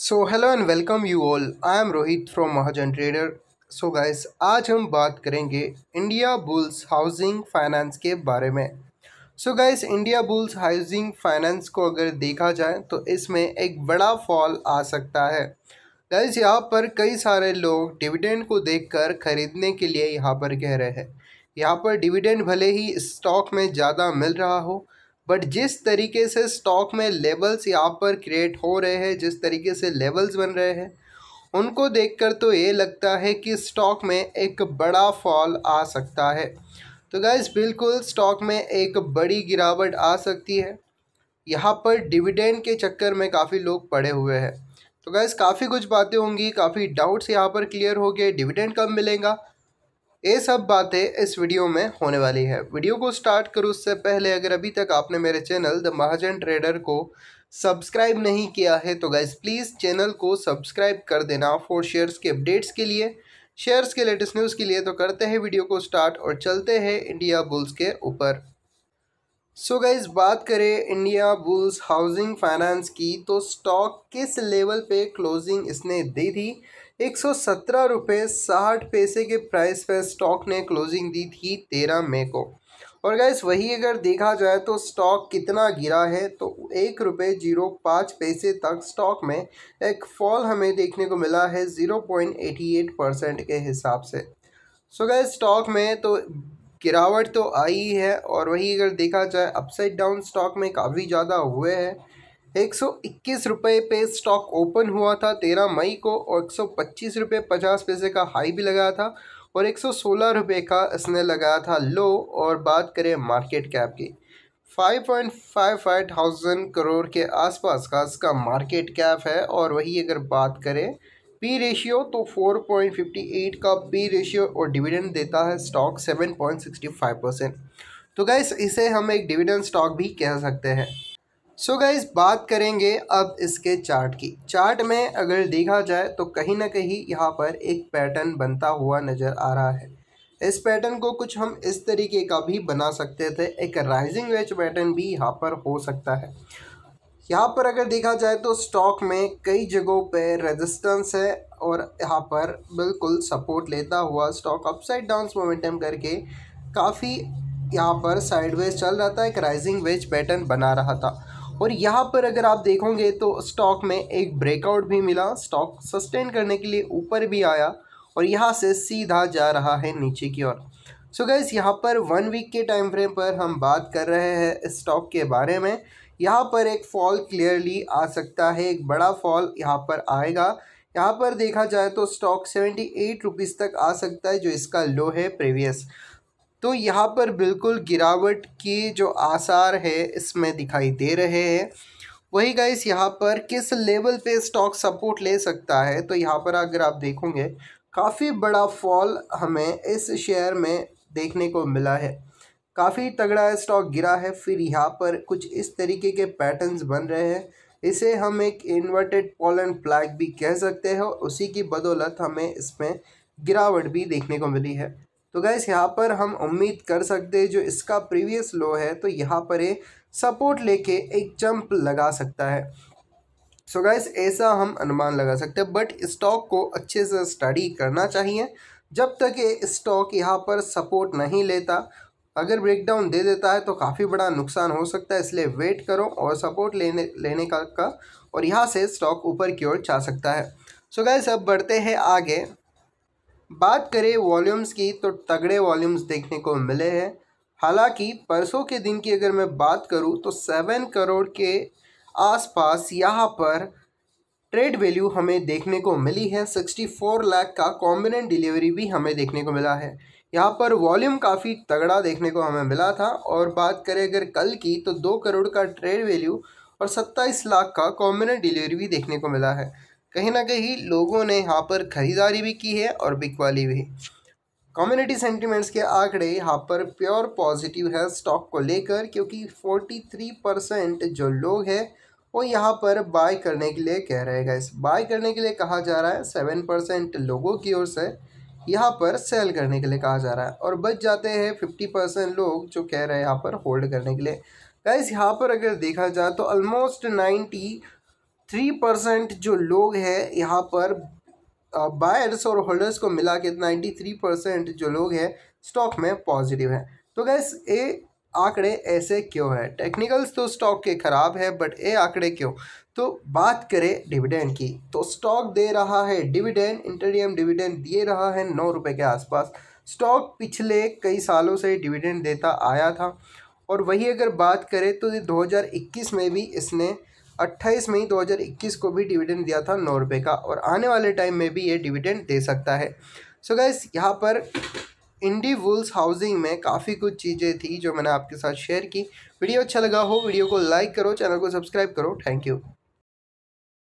so hello and welcome you all I am Rohit from Mahajan trader so guys आज हम बात करेंगे इंडिया बुल्स हाउसिंग फाइनेंस के बारे में so guys Indiabulls housing finance को अगर देखा जाए तो इसमें एक बड़ा फॉल आ सकता है गाइस यहाँ पर कई सारे लोग डिविडेंड को देखकर खरीदने के लिए यहाँ पर कह रहे हैं यहाँ पर डिविडेंड भले ही स्टॉक में ज़्यादा मिल रहा हो बट जिस तरीके से स्टॉक में लेवल्स यहाँ पर क्रिएट हो रहे हैं जिस तरीके से लेवल्स बन रहे हैं उनको देखकर तो ये लगता है कि स्टॉक में एक बड़ा फॉल आ सकता है तो गाइज बिल्कुल स्टॉक में एक बड़ी गिरावट आ सकती है यहाँ पर डिविडेंड के चक्कर में काफ़ी लोग पड़े हुए हैं तो गैस काफ़ी कुछ बातें होंगी काफ़ी डाउट्स यहाँ पर क्लियर हो गए डिविडेंड कब मिलेगा ये सब बातें इस वीडियो में होने वाली है वीडियो को स्टार्ट करो उससे पहले अगर अभी तक आपने मेरे चैनल द महाजन ट्रेडर को सब्सक्राइब नहीं किया है तो गाइज प्लीज़ चैनल को सब्सक्राइब कर देना फॉर शेयर्स के अपडेट्स के लिए शेयर्स के लेटेस्ट न्यूज़ के लिए तो करते हैं वीडियो को स्टार्ट और चलते हैं इंडिया बुल्स के ऊपर सो so गाइज बात करें इंडिया बुल्स हाउसिंग फाइनेंस की तो स्टॉक किस लेवल पे क्लोजिंग इसने दी थी एक सौ सत्रह रुपये साठ पैसे के प्राइस पर स्टॉक ने क्लोजिंग दी थी तेरह मई को और गाइज वही अगर देखा जाए तो स्टॉक कितना गिरा है तो एक रुपये जीरो पाँच पैसे तक स्टॉक में एक फॉल हमें देखने को मिला है zero point eighty eight percent के हिसाब से सो so गए स्टॉक में तो गिरावट तो आई है और वही अगर देखा जाए अपसाइड डाउन स्टॉक में काफ़ी ज़्यादा हुए हैं एक सौ इक्कीस रुपये पे स्टॉक ओपन हुआ था तेरह मई को और एक सौ पच्चीस रुपये पचास पैसे का हाई भी लगाया था और एक सौ सोलह रुपये का इसने लगाया था लो और बात करें मार्केट कैप की five point five five thousand crore के आसपास का इसका मार्केट कैप है और वही अगर बात करें पी रेशियो तो 4.58 का पी रेशियो और डिविडेंड देता है स्टॉक 7.65 परसेंट तो गैस इसे हम एक डिविडेंड स्टॉक भी कह सकते हैं सो so गैस बात करेंगे अब इसके चार्ट की चार्ट में अगर देखा जाए तो कहीं ना कहीं यहाँ पर एक पैटर्न बनता हुआ नज़र आ रहा है इस पैटर्न को कुछ हम इस तरीके का भी बना सकते थे एक राइजिंग वेज पैटर्न भी यहाँ पर हो सकता है यहाँ पर अगर देखा जाए तो स्टॉक में कई जगहों पे रेजिस्टेंस है और यहाँ पर बिल्कुल सपोर्ट लेता हुआ स्टॉक अपसाइड डाउन मोमेंटम करके काफ़ी यहाँ पर साइडवेज चल रहा था एक राइजिंग वेज पैटर्न बना रहा था और यहाँ पर अगर आप देखोगे तो स्टॉक में एक ब्रेकआउट भी मिला स्टॉक सस्टेन करने के लिए ऊपर भी आया और यहाँ से सीधा जा रहा है नीचे की ओर सो गैस यहाँ पर वन वीक के टाइम फ्रेम पर हम बात कर रहे हैं स्टॉक के बारे में यहाँ पर एक फॉल क्लियरली आ सकता है एक बड़ा फॉल यहाँ पर आएगा यहाँ पर देखा जाए तो स्टॉक सेवेंटी एट रुपीज़ तक आ सकता है जो इसका लो है प्रीवियस तो यहाँ पर बिल्कुल गिरावट के जो आसार है इसमें दिखाई दे रहे हैं वही गाइस यहाँ पर किस लेवल पे स्टॉक सपोर्ट ले सकता है तो यहाँ पर अगर आप देखोगे काफ़ी बड़ा फॉल हमें इस शेयर में देखने को मिला है काफ़ी तगड़ा स्टॉक गिरा है फिर यहाँ पर कुछ इस तरीके के पैटर्न्स बन रहे हैं इसे हम एक इन्वर्टेड पॉल एंड फ्लैग भी कह सकते हैं उसी की बदौलत हमें इसमें गिरावट भी देखने को मिली है तो गैस यहाँ पर हम उम्मीद कर सकते हैं जो इसका प्रीवियस लो है तो यहाँ पर ये सपोर्ट लेके एक जंप लगा सकता है सो so गैस ऐसा हम अनुमान लगा सकते हैं बट स्टॉक को अच्छे से स्टडी करना चाहिए जब तक ये स्टॉक यहाँ पर सपोर्ट नहीं लेता अगर ब्रेकडाउन दे देता है तो काफ़ी बड़ा नुकसान हो सकता है इसलिए वेट करो और सपोर्ट लेने लेने का, का और यहाँ से स्टॉक ऊपर की ओर जा सकता है सो so गैस अब बढ़ते हैं आगे बात करें वॉल्यूम्स की तो तगड़े वॉल्यूम्स देखने को मिले हैं हालांकि परसों के दिन की अगर मैं बात करूं तो सेवन करोड़ के आसपास यहाँ पर ट्रेड वैल्यू हमें देखने को मिली है सिक्सटी फोर लाख का कॉम्बिनेंट डिलीवरी भी हमें देखने को मिला है यहाँ पर वॉल्यूम काफ़ी तगड़ा देखने को हमें मिला था और बात करें अगर कल की तो दो करोड़ का ट्रेड वैल्यू और सत्ताईस लाख का कॉम्बिनेट डिलीवरी भी देखने को मिला है कहीं ना कहीं लोगों ने यहाँ पर खरीदारी भी की है और बिकवाली भी कम्युनिटी सेंटीमेंट्स के आंकड़े यहाँ पर प्योर पॉजिटिव है स्टॉक को लेकर क्योंकि 43 परसेंट जो लोग हैं वो यहाँ पर बाय करने के लिए कह रहे हैं इस बाय करने के लिए कहा जा रहा है सेवन परसेंट लोगों की ओर से यहाँ पर सेल करने के लिए कहा जा रहा है और बच जाते हैं फिफ्टी परसेंट लोग जो कह रहे हैं यहाँ पर होल्ड करने के लिए गाइज यहाँ पर अगर देखा जाए तो ऑलमोस्ट नाइन्टी थ्री परसेंट जो लोग हैं यहाँ पर बायर्स और होल्डर्स को मिला के नाइन्टी थ्री परसेंट जो लोग हैं स्टॉक में पॉजिटिव हैं तो गैस ये आंकड़े ऐसे क्यों है टेक्निकल्स तो स्टॉक के ख़राब है बट ये आंकड़े क्यों तो बात करें डिविडेंड की तो स्टॉक दे रहा है डिविडेंड इंटरडियम डिविडेंड दे रहा है नौ रुपये के आसपास स्टॉक पिछले कई सालों से डिविडेंड देता आया था और वही अगर बात करें तो दो में भी इसने 28 मई 2021 को भी डिविडेंड दिया था नौ रुपये का और आने वाले टाइम में भी ये डिविडेंड दे सकता है सो so गैस यहाँ पर इंडी वुल्स हाउसिंग में काफ़ी कुछ चीज़ें थी जो मैंने आपके साथ शेयर की वीडियो अच्छा लगा हो वीडियो को लाइक करो चैनल को सब्सक्राइब करो थैंक यू